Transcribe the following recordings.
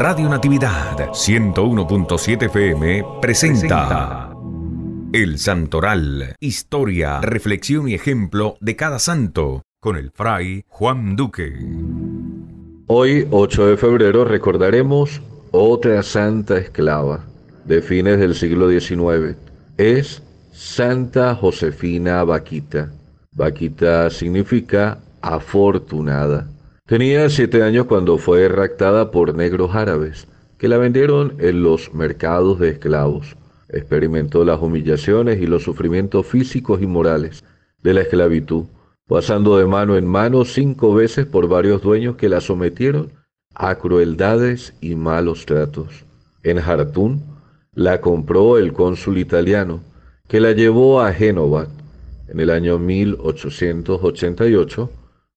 Radio Natividad 101.7 FM presenta El Santoral, historia, reflexión y ejemplo de cada santo, con el fray Juan Duque. Hoy, 8 de febrero, recordaremos otra santa esclava de fines del siglo XIX. Es Santa Josefina Vaquita. Vaquita significa afortunada. Tenía siete años cuando fue raptada por negros árabes, que la vendieron en los mercados de esclavos. Experimentó las humillaciones y los sufrimientos físicos y morales de la esclavitud, pasando de mano en mano cinco veces por varios dueños que la sometieron a crueldades y malos tratos. En Jartún la compró el cónsul italiano, que la llevó a Génova en el año 1888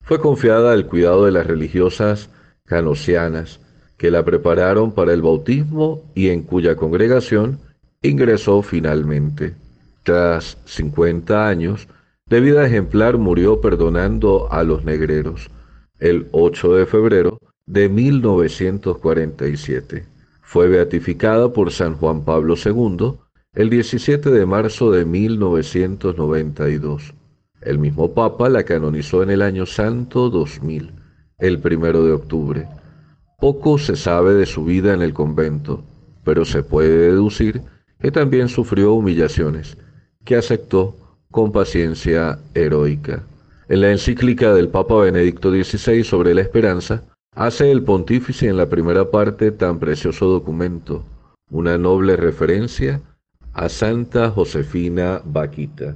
fue confiada al cuidado de las religiosas canosianas que la prepararon para el bautismo y en cuya congregación ingresó finalmente. Tras 50 años, de vida ejemplar murió perdonando a los negreros el 8 de febrero de 1947. Fue beatificada por San Juan Pablo II el 17 de marzo de 1992. El mismo Papa la canonizó en el año santo 2000, el primero de octubre. Poco se sabe de su vida en el convento, pero se puede deducir que también sufrió humillaciones, que aceptó con paciencia heroica. En la encíclica del Papa Benedicto XVI sobre la esperanza, hace el pontífice en la primera parte tan precioso documento, una noble referencia a Santa Josefina Baquita.